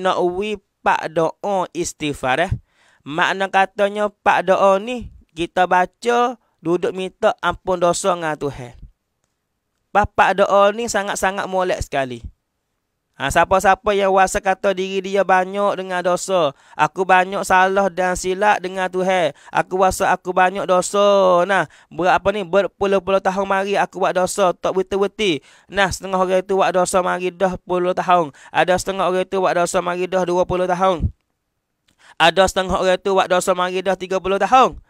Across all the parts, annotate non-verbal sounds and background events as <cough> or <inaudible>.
nak uwi pak doa istighfar eh. Makna katanya pak doa ni kita baca duduk minta ampun dosa dengan Tuhan. Eh. Pak pak doa ni sangat-sangat molek sekali. Ha, siapa-siapa yang wasa kata diri dia banyak dengan dosa. Aku banyak salah dan silap dengan Tuhan. Aku wasa aku banyak dosa. Nah, berapa ni? Berpuluh-puluh tahun mari aku buat dosa. Tak berti-berti. Nah, setengah orang itu buat dosa mari dah puluh tahun. Ada setengah orang itu buat dosa mari dah dua puluh tahun. Ada setengah orang itu buat dosa mari dah tiga puluh tahun.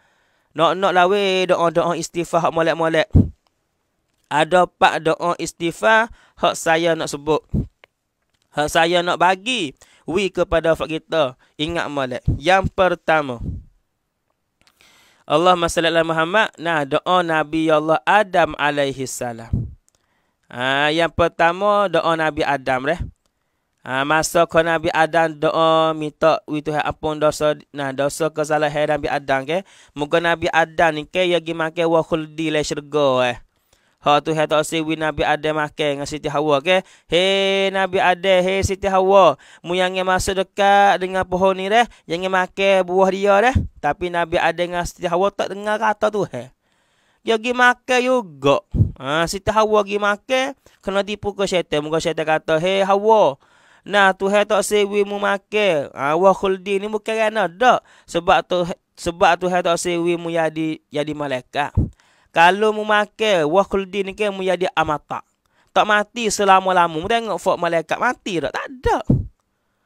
Nak-nak lah weh doa-doa istighfar molek-molek. Ada pak doa istighfar hak saya nak sebut hak saya nak bagi wi kepada fak kita ingat malak yang pertama Allah masallallahu Muhammad nah doa Nabi Allah Adam alaihi salam ha, yang pertama doa Nabi Adam reh ha, masa ko Nabi Adam doa minta wi tu apun dosa nah dosa kesalahan Nabi Adam ke muka Nabi Adam ni ke ya gi make di khuldi le syurga eh Ha tu hai tak si wi Nabi Adam makan dengan Siti Hawa ke. He Nabi Adam, he Siti Hawa. Mu yang masuk dekat dengan pohon ni dah. Jangan makan buah dia dah. Tapi Nabi Adam dengan Siti Hawa tak dengar kata tu he. Dia pergi makan juga. Ha, Siti Hawa pergi makan. Kena tipu ke syaitan. Muka syaitan kata, hei Hawa. Nah tu hai tak sewi mu makan. Ha, wah khuldi ni bukan kerana dak. Sebab tu sebab tu hai tak sewi mu jadi jadi malaikat. Kalau mu makan wah khuldin ke mu jadi amaka. Tak mati selama-lama. Mu tengok fok malaikat mati tak? Tak ada.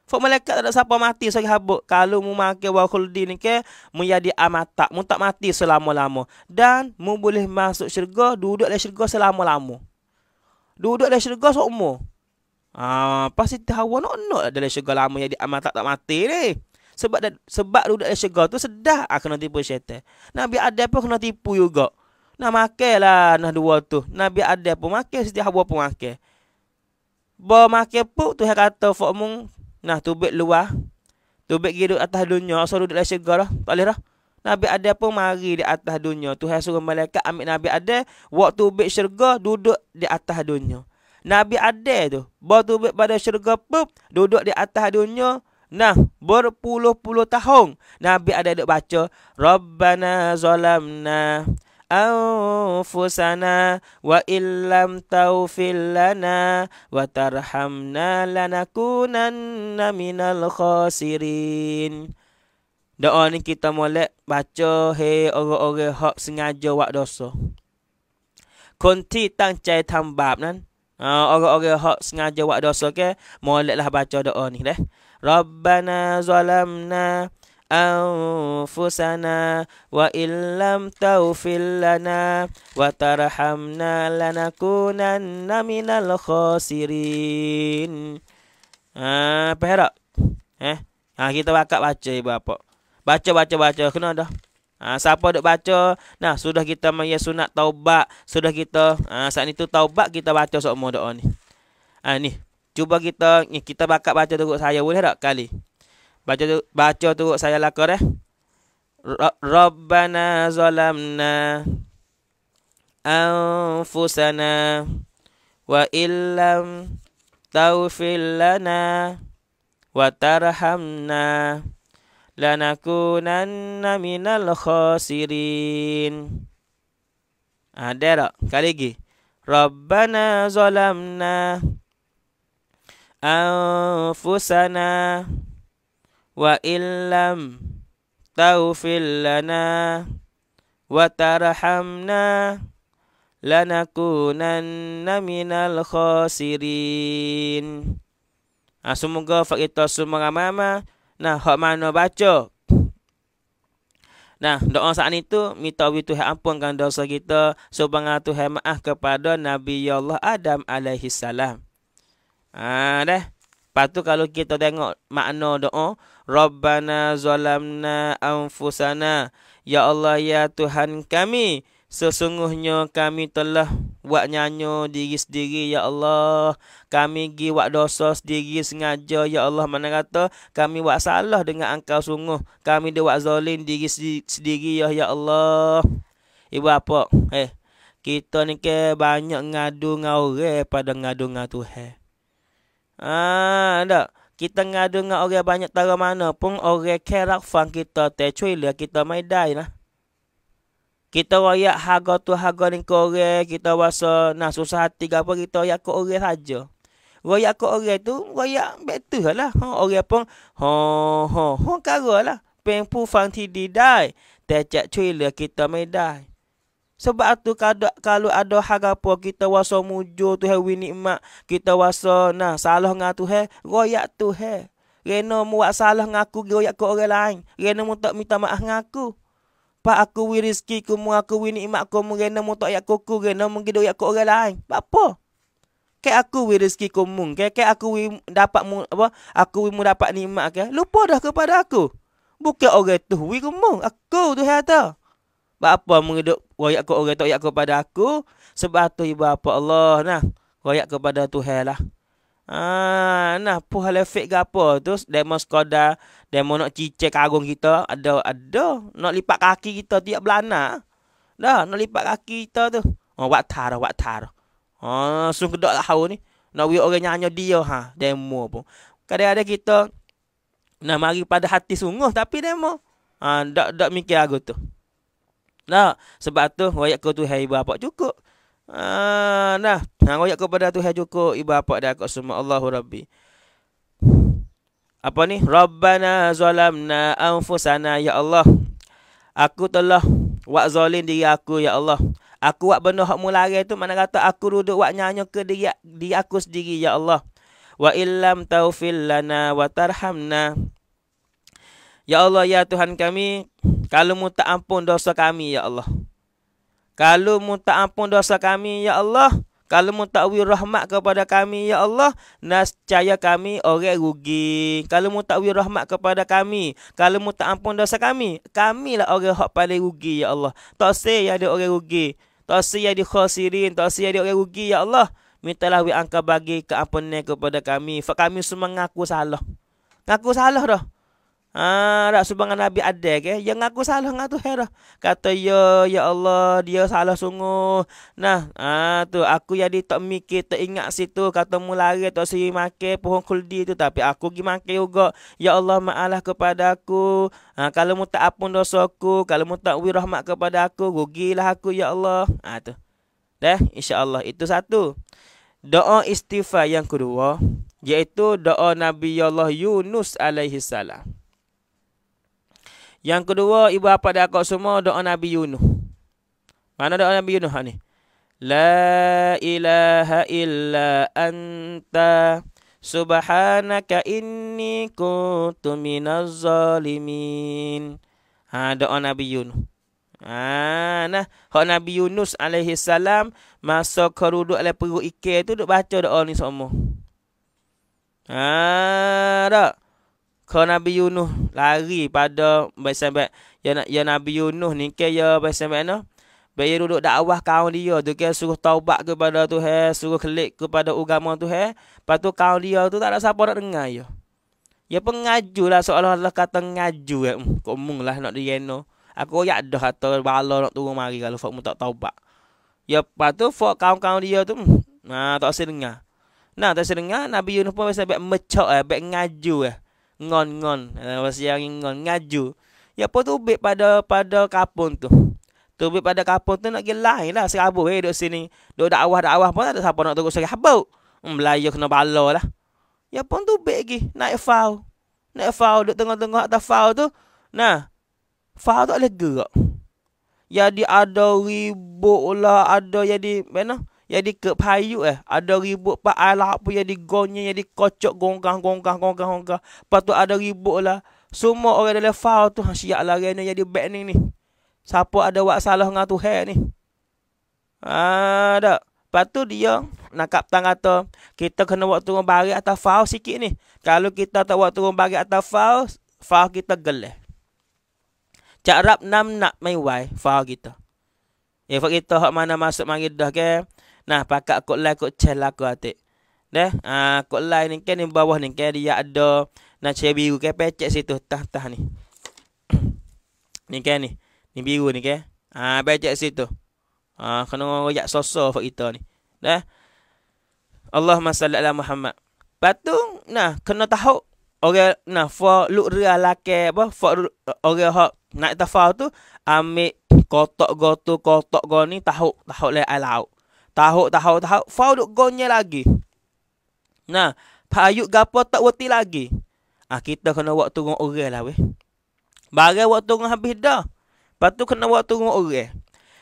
Fok malaikat tak ada siapa mati sehari habuk. Kalau mu makan wah khuldin ke mu jadi amaka. Mu tak mati selama-lama. Dan mu boleh masuk syurga, duduk di syurga selama-lama. Duduk di syurga seumur. Ah, ha, pasti tahu nak nak lah dalam syurga lama jadi amat tak tak mati ni. Sebab sebab duduk dalam syurga tu sedah ah, tipu syaitan. Nabi ada pun kena tipu juga. Nak makan lah nah dua tu. Nabi ada pun makan, Siti Hawa pun makan. Bo makan pun tu yang kata Fokmung, nah tubik luar. Tubik pergi duduk atas dunia, asal duduk dalam syurga lah. Tak boleh lah. Nabi ada pun mari di atas dunia. Tuhan suruh malaikat ambil Nabi ada. Waktu ubik syurga, duduk di atas dunia. Nabi ada tu. Waktu ubik pada syurga pun, duduk di atas dunia. Nah, berpuluh-puluh tahun. Nabi ada duduk baca. Rabbana zalamna anfusana wa illam tawfil lana wa tarhamna lanakunanna minal khasirin. Doa ni kita molek baca hei orang-orang hak sengaja buat dosa. Kunti tang cai bab nan. Ha, orang-orang hak sengaja buat dosa ke. Moleklah baca doa ni deh. Rabbana zalamna. أنفسنا وإن لم تغفر لنا وترحمنا لنكونن من الخاسرين Ah, uh, perak. Eh? Ha, kita bakat baca ibu apa. Baca, baca, baca. Kena dah. Ha, siapa duk baca? Nah, sudah kita maya sunat taubat. Sudah kita, ha, saat itu taubat kita baca semua doa ni. Ha, uh, ni. Cuba kita, ni, kita bakat baca dulu saya. Boleh tak kali? baca tu baca tu saya lakar eh Rabbana zalamna anfusana wa illam tawfil lana wa tarhamna lanakunanna minal khasirin ada tak? Kali lagi. Rabbana zalamna anfusana wa illam taufil lana wa tarhamna lanakunanna minal khasirin. Ha, semoga fakta semua ramai Nah, hak mana baca? Nah, doa saat itu minta wi Tuhan ampunkan dosa kita, subhana Tuhan maaf kepada Nabi Allah Adam alaihi salam. Ah ha, dah. Patu kalau kita tengok makna doa, Rabbana zalamna anfusana. Ya Allah, ya Tuhan kami. Sesungguhnya kami telah buat nyanyo diri sendiri, ya Allah. Kami pergi buat dosa sendiri sengaja, ya Allah. Mana kata kami buat salah dengan engkau sungguh. Kami dia buat zalim diri sendiri, ya, ya Allah. Ibu apa? Eh, kita ni ke banyak ngadu dengan orang pada ngadu dengan Tuhan. Ah, tak? kita dengar dengar orang banyak tara mana pun orang kerak lah fang kita te trailer kita mai dai lah. Kita wajak harga tu harga ni kore kita rasa nah susah hati gapo kita wajak ke orang saja. Wajak ke orang tu wajak betul lah. Ha orang pun ha ha, ha kagoh lah. Pengpu fang ti dai te chat trailer kita mai dai. Sebab tu kalau, kalau ada harapan kita waso mujo tu he nikmat, kita waso nah salah ngah tu he, royak tu he. Reno muak salah ngaku royak ke orang lain. Reno mu tak minta maaf ngaku. Pa aku wi rezeki ku mu aku wi nikmat ku mu reno mu tak yak ku ku reno mengi royak ke orang lain. Apa? apa? Ke aku wi rezeki ku mu, ke ke aku wi dapat mu apa? Aku wi mu dapat nikmat ke? Lupa dah kepada aku. Bukan orang tu wi ku mu, aku tu he atau. Bapa mengeduk royak ke orang tak kepada aku sebab ibu bapa Allah nah royak kepada Tuhan lah. Ah nah puh hal efek ke apa tu demo skoda demo nak cicik karung kita ada ada nak lipat kaki kita tiap belana. Dah nak lipat kaki kita tu. Oh wak tar wak tar. Ah sung kedak lah hau ni. Nak wi orang nyanyo dia ha demo pun. Kadang-kadang kita nak mari pada hati sungguh tapi demo. Ah dak dak mikir aku tu. Nah, sebab tu royak kau Tuhan ibu bapa cukup. Ah, nah, hang royak kepada Tuhan cukup ibu bapa dah kau semua Allahu Rabbi. Apa ni? Rabbana zalamna anfusana ya Allah. Aku telah buat zalim diri aku ya Allah. Aku buat benda hak mulai tu mana kata aku duduk buat nyanyo ke diri, diri aku sendiri ya Allah. Wa illam taufil lana wa tarhamna. Ya Allah ya Tuhan kami, kalau mu tak ampun dosa kami, Ya Allah. Kalau mu tak ampun dosa kami, Ya Allah. Kalau mu tak wir rahmat kepada kami, Ya Allah. Nascaya kami orang rugi. Kalau mu tak wir rahmat kepada kami. Kalau mu tak ampun dosa kami. kami lah orang yang paling rugi, Ya Allah. Tak say yang ada orang rugi. Tak ya di khosirin, Tak say yang ada orang rugi, Ya Allah. Mintalah wir angka bagi keampunan kepada kami. Fak kami semua ngaku salah. Ngaku salah dah. Ah, dak sebangan Nabi ada ke? Yang aku salah ngah tu herah. Kata ya ya Allah, dia salah sungguh. Nah, ah tu aku jadi tak mikir, tak ingat situ kata mu lari tak sini makan pohon kuldi tu tapi aku gi makan juga. Ya Allah, maalah kepada aku. Ha, kalau mu tak ampun dosaku, kalau mu tak wi rahmat kepada aku, rugilah aku ya Allah. Ah tu. Dah, insya-Allah itu satu. Doa istighfar yang kedua iaitu doa Nabi Allah Yunus alaihi salam. Yang kedua, ibu bapa dan akak semua doa Nabi Yunus. Mana doa Nabi Yunus ni? La ilaha illa anta subhanaka inni kuntu minaz zalimin. Ha doa Nabi Yunus. Ha nah, hak Nabi Yunus alaihi salam masa keruduk alai perut ikan tu duk baca doa ni semua. Ha dak ke Nabi Yunus lari pada besan bet ya ya Nabi Yunus ni ke ya besan bet no bagi duduk dakwah kaum dia tu ke suruh taubat kepada Tuhan suruh klik kepada agama Tuhan lepas tu kaum dia tu tak ada siapa nak dengar ya ya pengajulah seolah-olah kata ngaju ya kok lah nak direno aku yak dah kata bala nak turun mari kalau fakmu tak taubat ya lepas tu fak kaum-kaum dia tu hmm, nah tak sedengar nah tak sedengar Nabi Yunus pun biasa bet eh bet ngaju eh ngon-ngon. Uh, eh, bahasa yang ngon, ngaju. Ya apa tu ubik pada pada kapun tu. Tu ubik pada kapun tu nak pergi lain lah. Serabut eh, duduk sini. Duduk dak awah, dak awah pun ada siapa nak tunggu sekejap. Habuk. Hmm, Melayu kena bala lah. Ya pun tu ubik lagi. Naik fau, Naik fau, duduk tengah-tengah atas fau tu. Nah, fau tu boleh gerak. Ya di ada ribu lah, ada jadi, mana yang di kepayu eh ada ribut pak alah apa yang digonya yang dikocok gonggang gonggang gonggang gonggang lepas tu ada ribut lah semua orang dalam file tu ha, siap lah rena yang di banning ni siapa ada buat salah dengan Tuhan ni ada ha, lepas tu dia nak kapten kata kita kena buat turun bari atas faul sikit ni kalau kita tak buat turun bari atas faul faul kita gelah cak rap nam nak main wai faul kita Ya, kita hak mana masuk mari ke. Okay? Nah, pakak kot lai kot cel aku atik. Dah, ah kot lai ni kan ni bawah ni kan dia ada nak cek biru kan pecek situ tah-tah ni. <clears throat> ni kan ni. Ni biru ni kan. Ah pecek situ. Ah kena royak soso fak kita ni. Dah. Allahumma salli ala Muhammad. Patung nah kena tahu orang nah for lu ria lake apa for orang hak nak tafau tu ambil kotak gotu kotak goni tahu tahu le lah, alau Tahu tahu tahu Fau duk gonya lagi. Nah, Pak ayuk gapo tak wati lagi. Ah kita kena buat turun orang lah weh. Bagai buat turun habis dah. Lepas tu kena buat turun orang.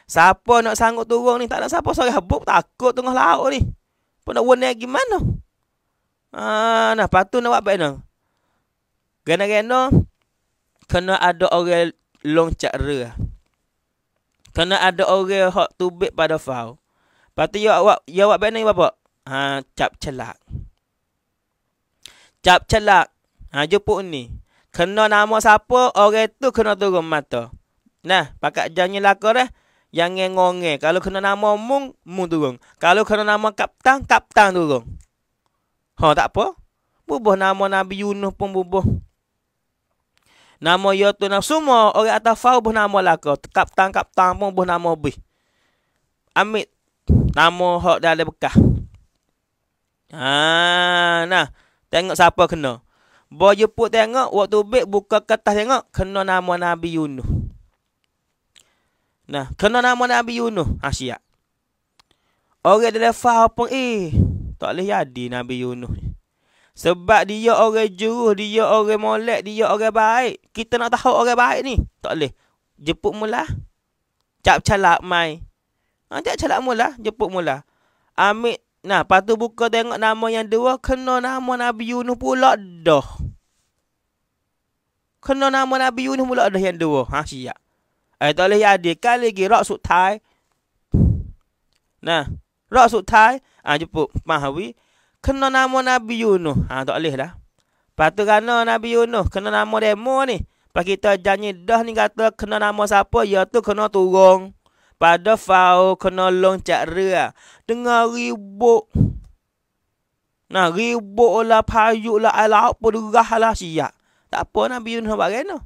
Siapa nak sanggup turun ni? Tak ada siapa sore habuk takut tengah laut ni. Apa nak warna gimana? Ah, nah, lepas tu nak buat apa Gana-gana, kena kena Kena ada orang loncat rea. Kena ada orang hot tubik pada faham. Lepas tu, ya awak, ya awak benda ni Ha, cap celak. Cap celak. Ha, jeput ni. Kena nama siapa, orang tu kena turun mata. Nah, pakat jangan laku dah. Jangan ngonge. Kalau kena nama mung, mung turun. Kalau kena nama kaptang, kaptang turun. Ha, tak apa. Bubuh nama Nabi Yunus pun bubuh. Nama ya tu nama semua orang atas fau bubuh nama laku. Kaptang, kaptang pun bubuh nama bih. Amit, Nama hak dah ada bekah. Ha, nah. Tengok siapa kena. Boyo put tengok waktu bek buka kertas tengok kena nama Nabi Yunus. Nah, kena nama Nabi Yunus. Ha siap. Orang dia lefah apa eh. Tak boleh jadi Nabi Yunus Sebab dia orang juruh, dia orang molek, dia orang baik. Kita nak tahu orang baik ni. Tak boleh. Jeput mula. Cap calak mai. Ajak ha, calak mula, jemput mula. Ambil, nah, patu buka tengok nama yang dua, kena nama Nabi Yunus pula dah. Kena nama Nabi Yunus pula dah yang dua. Ha, siap. Eh, tak boleh jadi. Kali lagi, rak sutai. Nah, rak sutai. Ha, jemput, mahawi. Kena nama Nabi Yunus. Ha, tak boleh lah. Lepas kena Nabi Yunus. Kena nama demo ni. Pak kita janji dah ni kata kena nama siapa, ya tu kena turun. Pada Farouk kena loncat rea. Dengar ribut. Nah ribut lah, payuk lah, ala apa derah lah siap. Tak apa Nabi Yunus buat kena.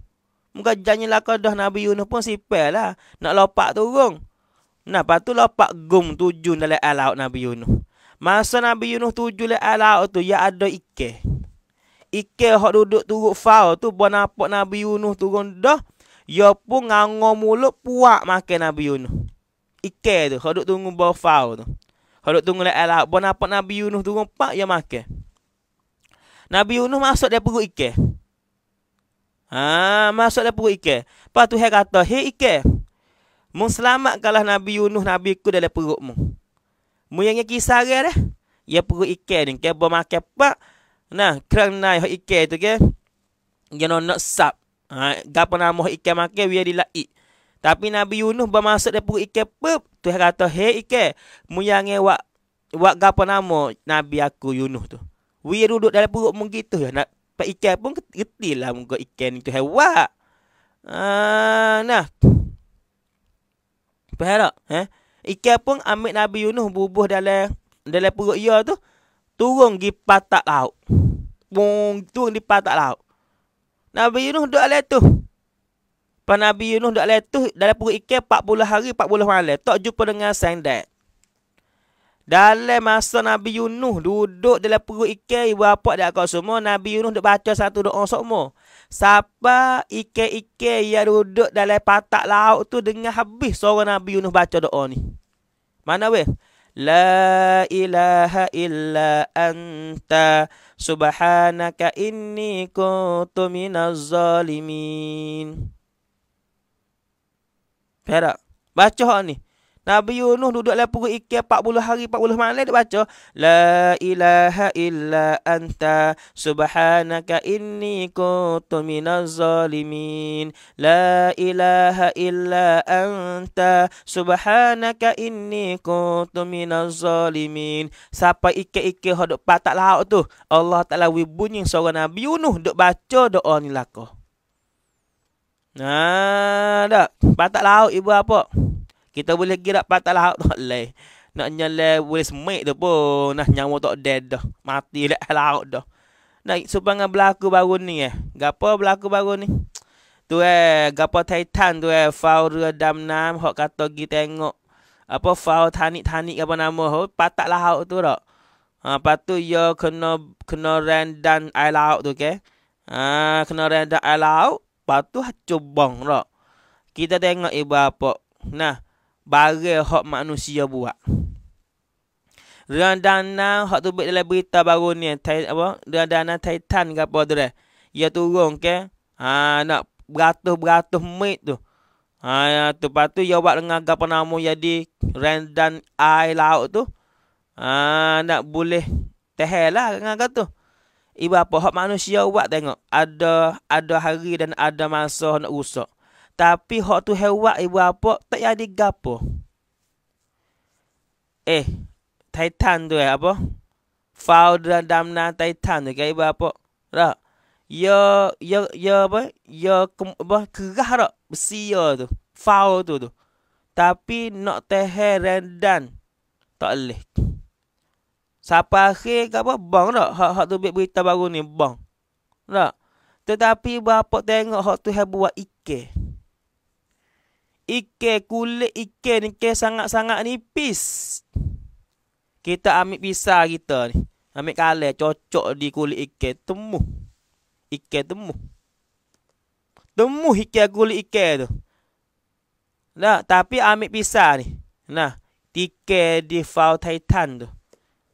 Muka janji lah kau Nabi Yunus pun sipel lah. Nak lopak turun. Nah, lepas tu lopak gum tuju dalam air laut Nabi Yunus. Masa Nabi Yunus tujuh dalam air laut tu, ya ada ikan. Ikan yang duduk turut fau tu, buat nampak Nabi Yunus turun dah. Ia pun ngango mulut puak makan Nabi Yunus. Ike tu, hodok tunggu bau tu. Hodok tunggu lelak. alah, bon apa Nabi Yunus tunggu pak ya makan. Nabi Yunus masuk dia perut ike. Ha, masuk dia perut ike. Pak tu hek kata, "Hei ike, mu selamat kalah Nabi Yunus Nabi ku dalam perutmu." Mu yang kisah dia dah. Ia perut ike ni ke bon makan pak. Nah, kerang naik ike tu ke. Dia nak sap. Ha, dah pernah moh ikan makan, biar dilaik. Tapi Nabi Yunus bermaksud dia pukul ikan pep. Tuhan kata, hei ikan. Muyangnya wak, wak gapa nama Nabi aku Yunus tu. Wia duduk dalam perut pun gitu. Ya. pak ikan pun getil lah muka ikan itu. Hei wak. Uh, ha, nah. Faham tak? Eh? Ikan pun ambil Nabi Yunus bubuh dalam dalam perut ia tu. Turun pergi patak laut. Pung, turun di patak laut. Nabi Yunus duduk alai tu. Pak Nabi Yunus duduk alai tu dalam perut ikan 40 hari 40 malam tak jumpa dengan sandat. Dalam masa Nabi Yunus duduk dalam perut ikan ibu bapa dia kau semua Nabi Yunus duduk baca satu doa semua. Sapa ikan-ikan yang duduk dalam patak laut tu dengan habis suara Nabi Yunus baca doa ni. Mana weh? La ilaha illa anta Subhanaka inni kuntu minaz zalimin. Faham tak? Baca ni. Nabi Yunus duduk dalam perut ikan 40 hari 40 malam dia baca la ilaha illa anta subhanaka inni kuntu minaz zalimin la ilaha illa anta subhanaka inni kuntu minaz zalimin siapa ikan-ikan hok patak laut tu Allah Taala wi bunyi suara Nabi Yunus duk baca doa ni lakah Nah, dak. Patak laut ibu apa? Kita boleh kira patah lah. <laughs> laut tak leh. Nak nyale boleh semak tu pun. nak nyawa tak dead dah. Mati dak <laughs> laut dah. Nah supaya berlaku baru ni eh. Gapo berlaku baru ni? Tu eh gapo Titan tu eh Faur Damnam hok kata gi tengok apa Fau Tanik Tanik apa nama ho oh, patah lah laut tu dak. Ha patu yo kena kena rendan air laut tu ke. Okay? Ha kena rendan air laut patu cubong dak. Kita tengok ibu apa. Nah, barang hak manusia buat. Rendana hak tu dalam berita baru ni tai apa? Rendana Titan ke apa tu dah. Ya turun ke? Ha nak beratus-beratus mit tu. Ha ya tu patu ya buat dengan apa nama jadi rendan air laut tu. Ha nak boleh tehelah lah dengan kata tu. Ibu apa hak manusia buat tengok. Ada ada hari dan ada masa nak rusak. Tapi hak tu hewak ibu apa tak ada gapo. Eh, Titan tu eh apa? Foul dalam damna Titan tu ke ibu apa? Tak. yo yo yo apa? yo ke, apa? Kerah tak? Besi ya tu. fau tu tu. Tapi nak teh rendan. Tak boleh. Siapa ke apa? Bang tak? Hak, hak tu berita baru ni. Bang. Tak. Tetapi bapak tengok hak tu yang buat ikan. Ike kulit Ike ni ke sangat-sangat nipis. Kita ambil pisau kita ni. Ambil kalai cocok di kulit Ike temuh. Ike temuh. Temuh ikan kulit Ike tu. Nah, tapi ambil pisau ni. Nah, tike di fau titan tu.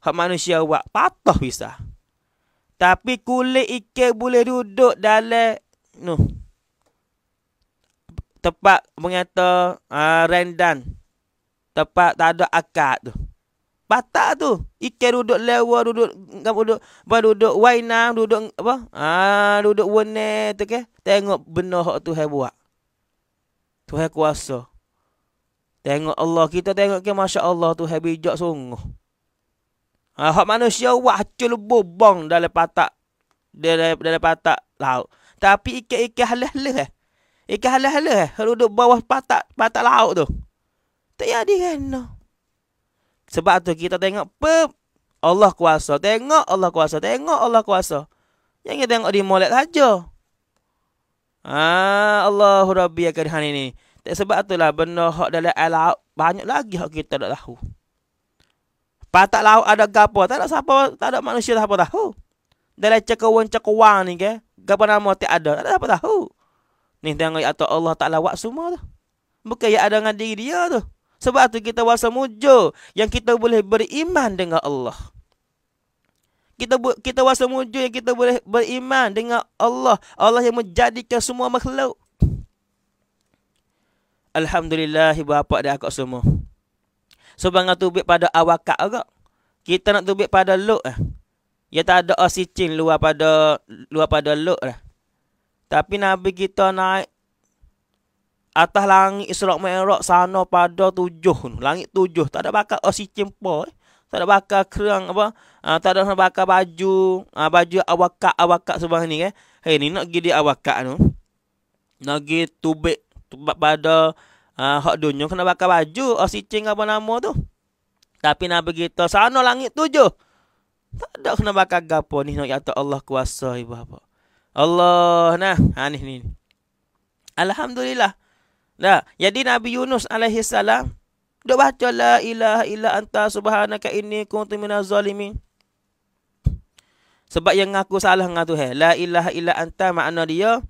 Hak manusia buat patah pisau. Tapi kulit Ike boleh duduk dalam no tempat mengata uh, ah, rendan. Tempat tak ada akad tu. Patah tu. Ikan duduk lewa, duduk duduk apa duduk waina, duduk apa? Ah uh, duduk wene tu ke. Tengok benda hak tu hai buat. Tu hai kuasa. Tengok Allah kita tengok ke masya-Allah tu hai bijak sungguh. Ah uh, hak manusia wah hacul bobong dalam patak dalam dalam patak laut. Tapi ikan-ikan halah-halah. Eh. Ikan hala-hala eh. Kalau duduk bawah patak, patak laut tu. Tak jadi kan. No. Sebab tu kita tengok. Pep. Allah kuasa. Tengok Allah kuasa. Tengok Allah kuasa. Yang kita tengok di molek saja. Ah, Allahu Rabbi ya kerihan ini. Tak sebab lah benda hak dalam air laut. Banyak lagi hak kita tak tahu. Patak laut ada gapo. Tak ada siapa. Tak ada manusia siapa tahu. Dalam cekawan-cekawan ni ke. Gapa nama tak ada. Tak ada siapa tahu. Tahu. Ni dengan ya, ayat Allah Ta'ala buat semua tu. Bukan yang ada dengan diri dia tu. Sebab tu kita wasa mujo yang kita boleh beriman dengan Allah. Kita kita wasa mujo yang kita boleh beriman dengan Allah. Allah yang menjadikan semua makhluk. Alhamdulillah ibu bapa dan akak semua. Sebab tu bib pada awak kak agak. Kita nak tubik pada luk ah. Ya tak ada asicin luar pada luar pada luk lah. Tapi Nabi kita naik atas langit Israq Merak sana pada tujuh. Langit tujuh. Tak ada bakal oksigen oh, pun. Eh. Tak ada bakal kerang apa. Uh, tak ada bakal baju. Uh, baju awakak-awakak sebab ni. Eh. Hei ni nak pergi di awakak tu. Nak pergi tubik. Tubik pada uh, hak dunia. Kena bakal baju. Oksigen oh, apa nama tu. Tapi Nabi kita sana langit tujuh. Tak ada kena bakal gapo ni. Nak kata Allah kuasa ibu bapa. Allah nah ha ni ni alhamdulillah Nah, jadi nabi Yunus alaihi salam dia baca la ilaha illa anta subhanaka inni kuntu minaz zalimin sebab yang aku salah dengan Tuhan. La ilaha illa anta makna dia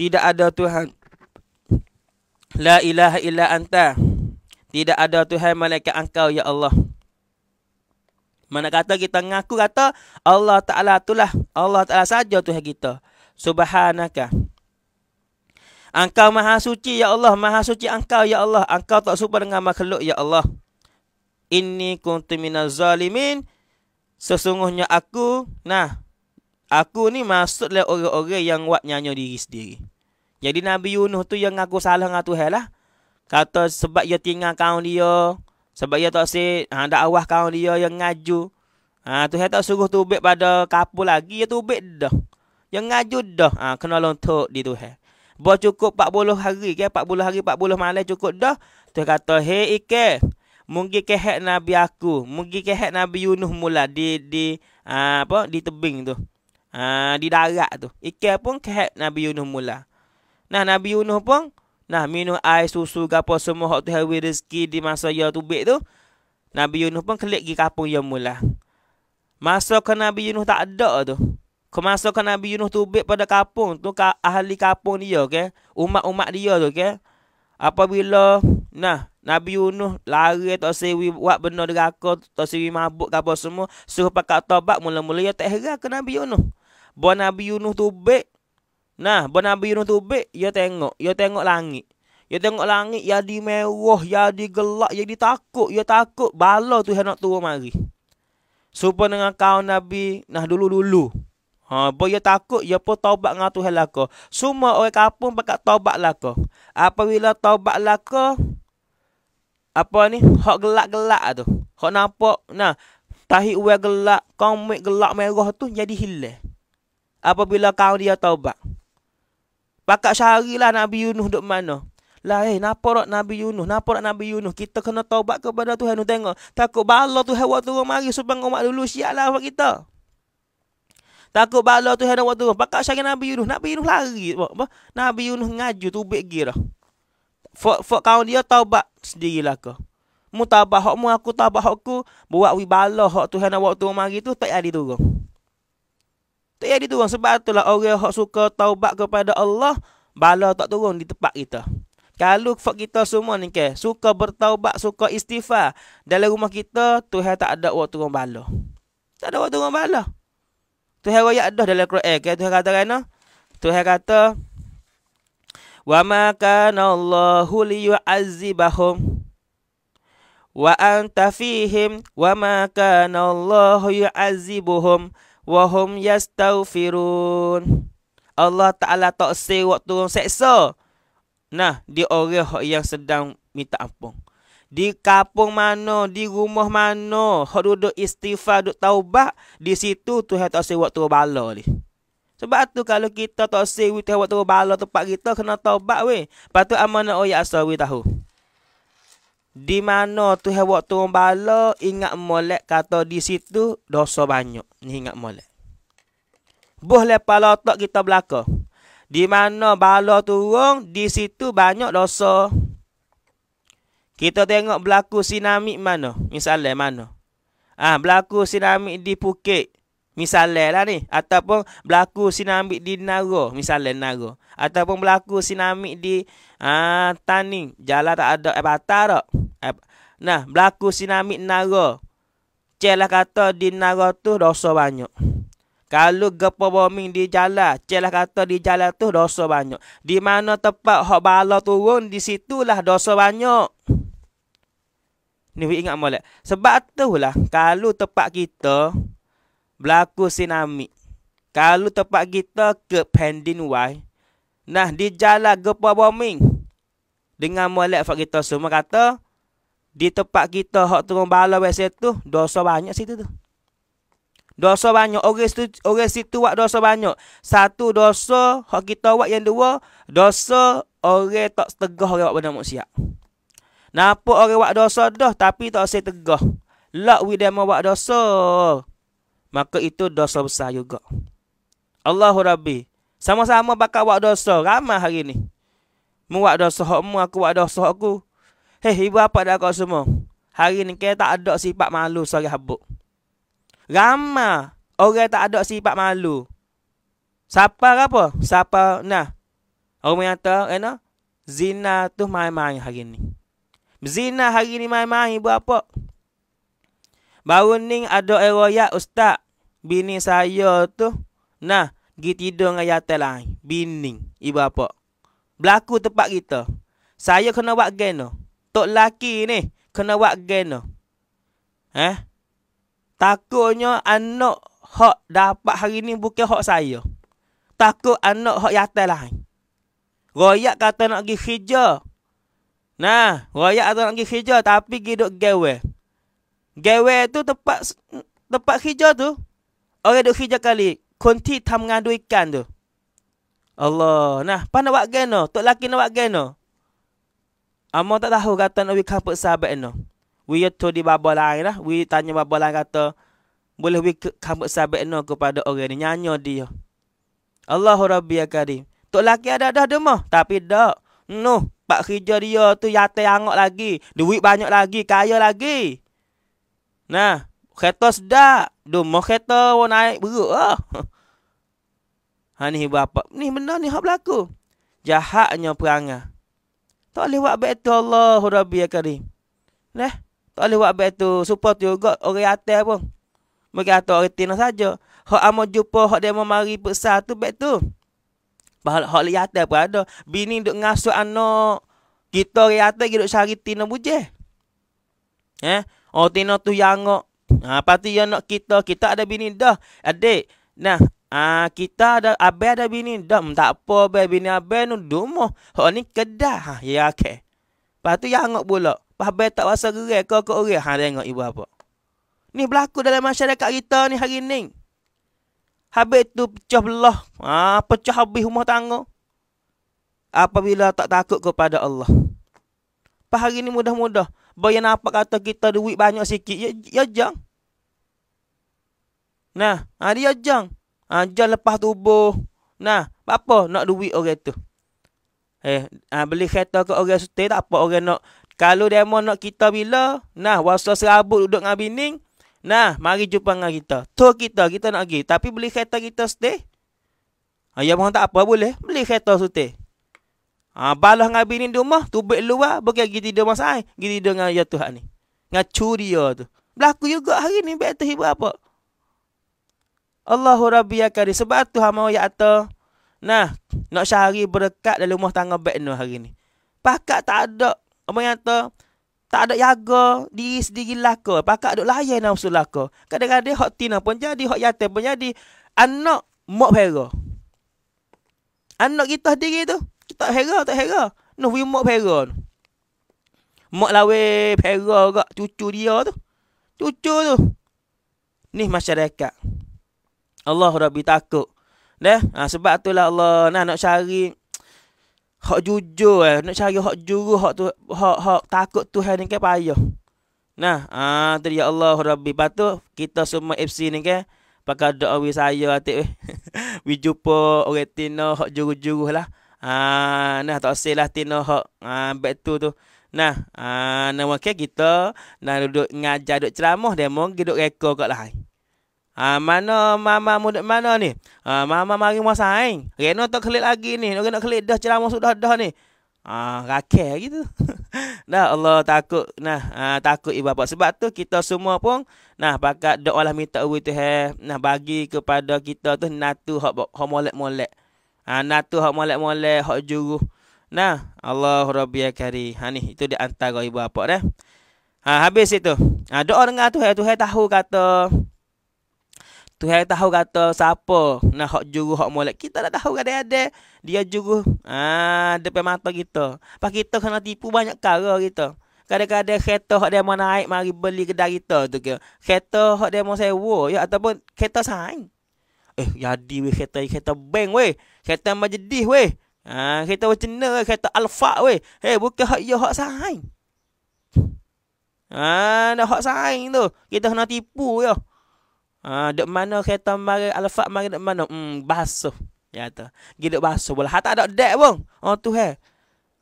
tidak ada Tuhan. La ilaha illa anta. Tidak ada Tuhan malaikat engkau ya Allah. Mana kata kita mengaku kata Allah Ta'ala itulah. Allah Ta'ala saja Tuhan kita. Subhanaka. Engkau maha suci ya Allah. Maha suci engkau ya Allah. Engkau tak serupa dengan makhluk ya Allah. Ini kuntu minaz zalimin. Sesungguhnya aku. Nah. Aku ni maksudlah orang-orang yang buat nyanyi diri sendiri. Jadi Nabi Yunus tu yang aku salah dengan Tuhan lah. Kata sebab dia tinggal kaum dia. Sebab ia tak si ha, Dah awah kawan dia yang ngaju ha, tu saya tak suruh tubik pada kapul lagi Ia tubik dah Yang ngaju dah ha, Kena lontok di tu Buat cukup 40 hari ke 40 hari 40 malam cukup dah tu kata Hei Ike Mungkin kehek Nabi aku Mungkin kehek Nabi Yunus mula Di di ha, apa di tebing tu ha, Di darat tu Ike pun kehek Nabi Yunus mula Nah Nabi Yunus pun Nah minum air susu gapo semua hak tu hawi rezeki di masa ya tubik tu. Nabi Yunus pun kelik gi kampung ya mula. Masa ke Nabi Yunus tak ada tu. Ke masa ke Nabi Yunus tubik pada kampung tu ka, ahli kampung dia ke, okay? umat-umat dia tu ke. Okay? Apabila nah Nabi Yunus lari tak sewi buat benda deraka, tak sewi mabuk gapo semua, suruh pakak tobat mula-mula ya tak heran ke Nabi Yunus. Buat Nabi Yunus tubik Nah, Nabi Yunus tu baik, dia ya tengok. yo ya tengok langit. yo ya tengok langit, dia di mewah, dia di gelak, dia di takut. yo takut bala tu hendak nak turun mari. Supa dengan kau Nabi, nah dulu-dulu. Ha, boleh dia takut, dia pun taubat dengan Tuhan laka. Semua orang kapung pakat taubat laka. Apabila taubat laka, apa ni, hak gelak-gelak tu. Hak nampak, nah, tahi uwe gelak, komik gelak merah tu jadi hilang. Apabila kau dia taubat. Pakat syari lah Nabi Yunus duduk mana. Lah eh, napa rak Nabi Yunus? Napa rak Nabi Yunus? Kita kena taubat kepada Tuhan nu tengok. Takut bala Tuhan waktu turun mari supaya umat dulu siap lah buat kita. Takut bala Tuhan waktu turun. Pakat syari Nabi Yunus. Nabi Yunus lari. Apa? Nabi Yunus ngaju tu ubik gira. Fok, fok kawan dia taubat sendirilah ke. Mu tabah hakmu, aku tabah hakku. Buat wibala hak Tuhan waktu turun mari tu tak ada turun. Tak jadi turun sebab itulah orang yang suka taubat kepada Allah bala tak turun di tempat kita. Kalau fak kita semua ni ke suka bertaubat, suka istighfar dalam rumah kita, Tuhan tak ada waktu turun bala. Tak ada waktu turun bala. Tuhan royak dah dalam Quran ke Tuhan kata kan? Tuhan kata Wa ma kana Allahu liyu'azzibahum wa anta fihim wa ma kana Allahu yu'azzibuhum Wahum yastaufirun. Allah Ta'ala tak say waktu seksa. Nah, di orang yang sedang minta ampun. Di kampung mana, di rumah mana, hak duduk istighfar, duduk taubat, di situ Tuhan tak say waktu bala ni. Sebab tu kalau kita tak say waktu orang bala tempat kita, kena taubat weh. Lepas tu amanah oh, ya, so, tahu di mana tu hewak tu orang bala ingat molek kata di situ dosa banyak ni ingat molek boleh pala tak kita belaka di mana bala tu orang di situ banyak dosa kita tengok berlaku sinamik mana misalnya mana ah berlaku sinamik di Phuket Misalnya lah ni Ataupun berlaku tsunami di Naro Misalnya Naro Ataupun berlaku tsunami di uh, ah, Tani Jalan tak ada air eh, patah tak eh, Nah berlaku tsunami Naro Celah kata di Naro tu dosa banyak kalau gempa bombing di jalan, celah kata di jalan tu dosa banyak. Di mana tempat hok bala turun, di situlah dosa banyak. Ni ingat molek. Sebab tu lah, kalau tempat kita, berlaku tsunami. Kalau tempat kita ke pending way, nah di jalan gempa bombing. Dengan molek fak kita semua kata di tempat kita hak turun bala wes tu dosa banyak situ tu. Dosa banyak orang situ orang situ buat dosa banyak. Satu dosa hak kita buat yang dua, dosa orang tak tegah orang buat benda maksiat. Napa orang buat dosa dah tapi tak saya tegah. Lak we demo buat dosa maka itu dosa besar juga. Allahu Rabbi. Sama-sama bakal buat dosa ramai hari ini, Mu buat dosa hakmu, aku buat dosa aku. Hei, ibu apa dah kau semua? Hari ini kita tak ada sifat malu sore habuk. Ramai orang tak ada sifat malu. Siapa apa? Siapa nah? Orang menyata, kena? Eh, Zina tu main-main hari ini. Zina hari ini main-main, ibu apa? Baru ni ada eroyat ustaz. Bini saya tu. Nah. Gi tidur dengan yata lain. Bini. Ibu apa. Berlaku tempat kita. Saya kena buat gena. Tok laki ni. Kena buat gena. Eh. Takutnya anak hak dapat hari ni bukan hak saya. Takut anak hak yata lain. Royak kata nak pergi kerja. Nah, royak kata nak pergi kerja tapi pergi duduk gawai. Gawe tu tempat tempat hijau tu. Orang duk hijau kali. Konti tam ngadu ikan tu. Allah. Nah, pa nak buat gano? Tok laki nak buat gano? Amo tak tahu kata nak wikah pek sahabat no. Wiyo tu di babo lain lah. Wiyo tanya babo lain kata. Boleh wikah pek sahabat no kepada orang ni. Nyanyo dia. Allahu Rabbi ya Karim. Tok laki ada dah demo. Tapi dak. Noh. Pak hijau dia tu yate angok lagi. Duit banyak lagi. Kaya lagi. Nah, kereta sedap. Dumuh kereta orang naik beruk lah. <laughs> Ha ni bapa. Ni benda ni hak berlaku. Jahatnya perangah. Tak boleh buat baik tu Allah Rabbi Karim. Nah, tak boleh buat baik tu. Supa tu juga orang atas pun. Mereka atas orang tina saja. Hak amo jumpa, hak dia mari besar tu baik tu. Bahal hak li atas pun ada. Bini duk ngasuh anak. Kita orang atas duk cari tina bujeh. Eh? Oh tino tu yangok. Ha pasti yang nak kita, kita ada bini dah. Adik. Nah, ah kita ada abe ada bini dah. Hmm, tak apa abe bini abe nu dumo. Ha ni kedah. Ha ya ke. Pasti yangok pula. Pasbe tak rasa gerai ke ke orang. Ha tengok ibu apa. Ni berlaku dalam masyarakat kita ni hari ni. Habis tu pecah belah. Ha, pecah habis rumah tangga. Apabila tak takut kepada Allah. Pas hari ni mudah-mudah. Apa yang nampak kata kita duit banyak sikit, ya, ya jang. Nah, ha, dia jang. Ha, jang lepas tubuh. Nah, apa nak duit orang tu? Eh, ha, beli kereta ke orang setir tak apa orang nak. Kalau dia demo nak kita bila, nah, wasa serabut duduk dengan bining, nah, mari jumpa dengan kita. Tu kita, kita nak pergi. Tapi beli kereta kita setir, ha, ya mohon tak apa boleh. Beli kereta setir. Ha, balah dengan bini di rumah, tubik luar, pergi pergi tidur masa air. Pergi tidur dengan ya Tuhan ni. Dengan curi ya tu. Berlaku juga hari ni, baik tahi apa? Allahu Rabbi ya kari. Sebab tu hama ya ta. Nah, nak syari berkat, dalam rumah tangga baik ni hari ni. Pakat tak ada. Apa yang ta? Tak ada jaga di sendiri laka. Pakat duk layan dalam usul laka. Kadang-kadang hak tina pun jadi, hak yatim pun jadi. Anak mok pera. Anak kita sendiri tu tak hera tak hera noh we mak hera tu mak lawe hera gak cucu dia tu cucu tu ni masyarakat Allah Rabbi takut dah ha, sebab itulah Allah nah, nak cari hak jujur eh. nak cari hak juru hak tu hak hak takut Tuhan ni ke payah nah ha, tu dia Allah Rabbi patu kita semua FC ni ke? pakai doa we saya atik eh. <laughs> we jumpa orang Tino hak juru-juru lah Ah nah tak usah lah tino hok. Ah back tu tu. Nah, ah nama ke kita nak duduk ngajar duduk ceramah demo duduk rekod kat lah. Ah mana mama muda mana ni? Ah mama mari masa ai. Reno tak kelik lagi ni. Nak nak kelik dah ceramah sudah dah ni. Ah rakel gitu. <laughs> nah Allah takut nah ah, takut ibu bapa sebab tu kita semua pun nah pakat doa lah minta Allah Tuhan nah bagi kepada kita tu natu hok hok molek-molek ha, natu hak molek-molek hak juru nah Allah rabbi akari ya ha ni itu di antara ibu bapa. dah ha habis itu ha doa dengar tu hai tu hai tahu kata tu hai tahu kata siapa nah hak juru hak molek kita dah tahu kada ada dia juru ha depan mata kita Pak kita kena tipu banyak cara kita Kadang-kadang kereta hak dia mau naik mari beli kedai kita tu ke. Kereta hak dia mau sewa ya ataupun kereta sain. Eh jadi weh kereta kereta bank weh. Kereta majedih weh. Ha, kereta wacana, kereta alfa weh. Hei, eh, bukan hak ya hak saing. Ha, dah hak saing tu. Kita kena tipu ya. Ha, dek mana kereta mari alfa mari dek mana? Hmm, basuh. Ya tu. Gi basuh pula. Ha tak ada dek pun. Oh tu he.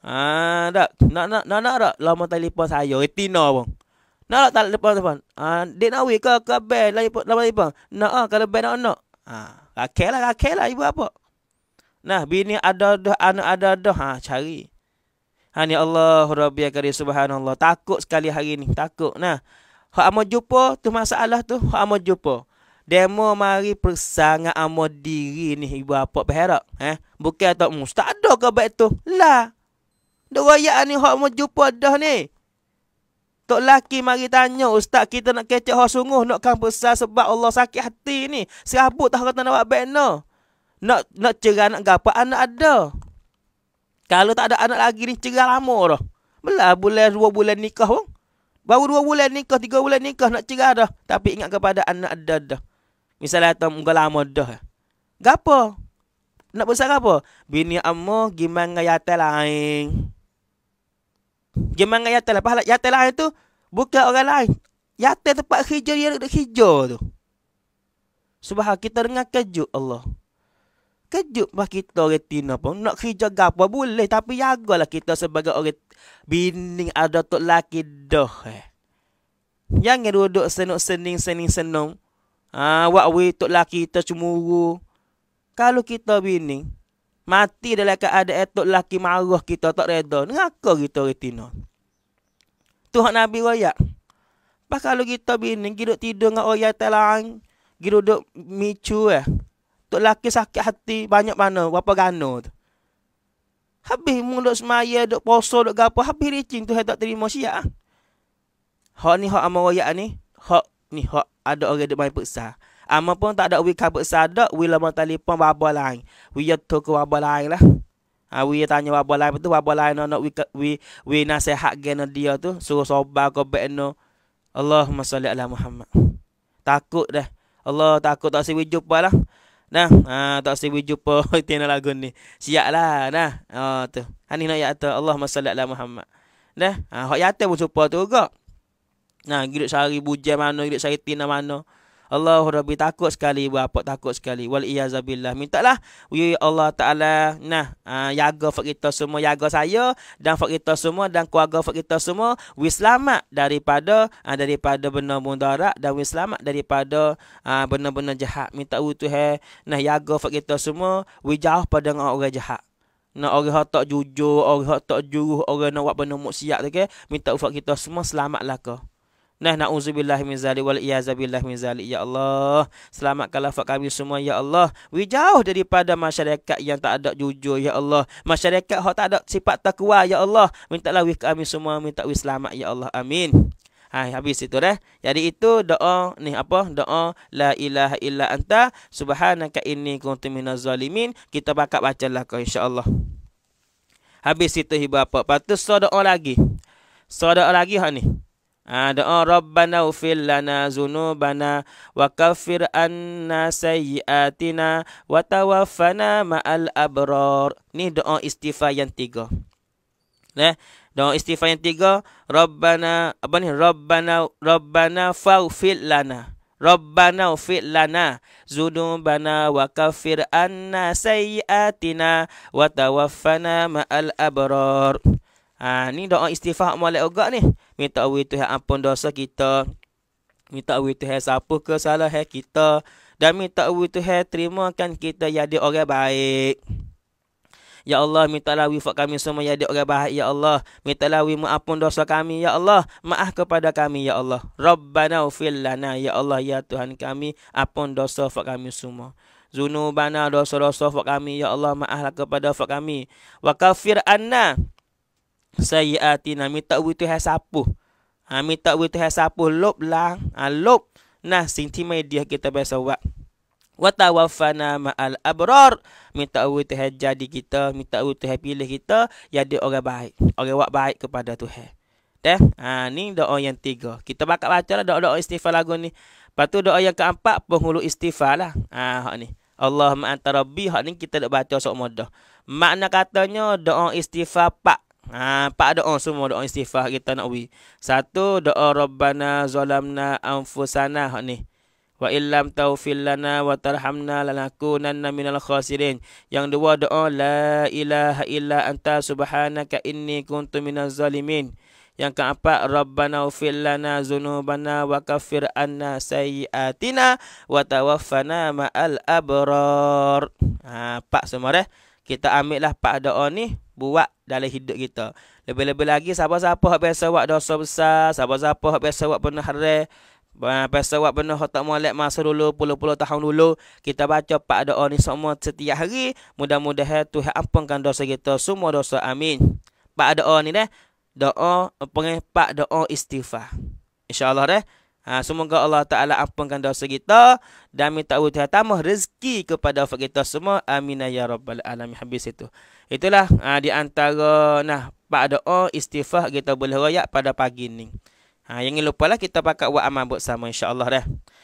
Ha, dak. Nak nak nak nak dak lama telefon saya retina pun. Nak tak tak telefon telefon. Ha, dek nak wei ke ke bel lagi lama telefon. Nak ah kalau bel nak nak. Ha, rakelah rakelah ibu apa? Nah, bini ada dah, anak ada dah. Ha, cari. Ha, ni Allah, Rabbi Akari, Subhanallah. Takut sekali hari ni. Takut. Nah, Hak amat jumpa tu masalah tu. Hak amat jumpa. Demo mari persangat amat diri ni. Ibu apa berharap. Eh? Bukan tak mustak ada ke baik tu. Lah. Dua rakyat ni hak amat jumpa dah ni. Tok laki mari tanya ustaz kita nak kecek hak sungguh nak kan besar sebab Allah sakit hati ni. Serabut tak kata nak buat baik no nak nak cerai anak gapa anak ada kalau tak ada anak lagi ni cerai lama dah belah bulan dua bulan nikah pun baru dua bulan nikah tiga bulan nikah nak cerai dah tapi ingat kepada anak ada dah misalnya atau muka lama dah gapa nak besar apa bini ammu gimana yata lain gimana yata lah pahala yata lain tu bukan orang lain yata tempat hijau dia hijau tu Subhanallah kita dengar kejut Allah kejutlah kita retina pun nak kerja gapa boleh tapi jagalah kita sebagai orang bining ada tu laki doh eh. jangan duduk senuk sening sening senong ha wak we tok laki kita cemuru kalau kita bining mati dalam keadaan tok laki marah kita tak reda ngaka kita orang retina Tuhan Nabi royak Pas kalau kita bini, kita tidur dengan orang yang telang, kita duduk micu eh. Ya. Tok laki sakit hati banyak mana, berapa gana tu. Habis mu duk semaya, dok poso, dok gapo, habis ricin tu tak terima siap ah. Hak ni hak amal royak ni, hak ni hak ada orang dok main peksa. Amo pun tak ada wika peksa dak, wi lama telefon babo lain. Wi ya toko babo lain lah. Ha, ah, ya wi tanya babo lain betul babo lain nak no, no, wi wi nasihat gena dia tu, suruh soba ko bek no. Allahumma salli ala Muhammad. Takut dah. Allah takut tak sewi jumpa lah. Nah, uh, tak sibuk jumpa <laughs> tina lagu ni. Siap lah, nah. Oh, tu. Hani nak ya tu Allahumma salli ala Muhammad. Nah, uh, ah, hak yata ya pun supa tu juga. Nah, gilik sehari bujan mana, gilik sehari tina mana. Allahu Rabbi takut sekali bapak takut sekali wal iazabilah mintalah ya Allah taala nah jaga ha, uh, fak kita semua jaga saya dan fak kita semua dan keluarga fak kita semua wis selamat daripada ha, daripada benda mudarat dan wis selamat daripada ha, benda-benda jahat minta u Tuhan nah jaga fak kita semua wi jauh pada orang jahat nak orang hak tak jujur, orang hak tak jujur, orang nak buat benda maksiat tu okay? Minta ufak kita semua selamatlah kau. Nah na'udzubillah min zalik wal iazabillah min zalik ya Allah. Selamatkanlah fak kami semua ya Allah. Wi jauh daripada masyarakat yang tak ada jujur ya Allah. Masyarakat hok tak ada sifat takwa ya Allah. Mintalah wi kami semua minta wi selamat ya Allah. Amin. Hai habis itu dah. Jadi itu doa ni apa? Doa la ilaha illa anta subhanaka inni kuntu minaz zalimin. Kita bakal bacalah kau insya-Allah. Habis itu hibah apa? Patut doa lagi. Doa lagi ha ni. Doa Rabbana ufil lana zunubana wa kafir anna sayyiatina wa tawaffana ma'al abror Ni doa istighfar yang tiga. Nah, doa istighfar yang tiga, Rabbana apa ni? Rabbana Rabbana faufil lana. Rabbana ufil lana zunubana wa kafir anna sayyiatina wa tawaffana ma'al abror. Ha, ni doa istighfar mulai ogak ni. Minta awi Tuhan ampun dosa kita. Minta awi Tuhan sapu kesalahan kita. Dan minta awi Tuhan terimakan kita jadi ya orang baik. Ya Allah, minta lawi fak kami semua jadi ya orang baik. Ya Allah, minta lawi maafun dosa kami. Ya Allah, maaf kepada kami. Ya Allah, Rabbana ufil Ya Allah, ya Tuhan kami, apun dosa wifat kami semua. Zunubana dosa-dosa wifat kami. Ya Allah, maaflah kepada wifat kami. Wa kafir anna sayyatina minta wi tu hai sapu ha minta wi tu hai sapu lop lah ha lop nah sinti media kita biasa buat wa tawaffana ma'al abrar minta wi tu hai jadi kita minta wi tu hai pilih kita jadi orang baik orang buat baik kepada tuhan Teh, ha ni doa yang tiga kita bakal baca lah doa-doa istighfar lagu ni lepas tu doa yang keempat penghulu istighfar lah ha hak ni Allahumma anta rabbi hak ni kita nak baca sok modah makna katanya doa istighfar pak Ha, empat doa semua doa istighfar kita nak wi. Satu doa Rabbana zalamna anfusana hak ni. Wa illam tawfil lana wa tarhamna lanakunanna minal khasirin. Yang dua doa la ilaha illa anta subhanaka inni kuntu minaz zalimin. Yang keempat Rabbana ufil lana zunubana wa kafir anna sayyatina wa tawaffana ma'al abrar. Ha, pak semua dah. Eh? kita ambil lah pak doa ni buat dalam hidup kita. Lebih-lebih lagi siapa-siapa yang biasa buat dosa besar, siapa-siapa yang biasa buat benda haram, biasa buat benda yang tak molek masa dulu, puluh-puluh tahun dulu, kita baca pak doa ni semua setiap hari. Mudah-mudahan Tuhan ampunkan dosa kita, semua dosa. Amin. Pak doa ni deh, doa, pengen pak doa istighfar. Allah deh. Ha, semoga Allah Ta'ala ampunkan dosa kita dan minta wujud tamah rezeki kepada ufak kita semua. Amin ya Rabbal Alamin. Habis itu. Itulah ha, di antara nah, Pak Doa istighfar kita boleh rayak pada pagi ini. Ha, yang ini lupalah kita pakai buat buat sama insyaAllah dah. Eh.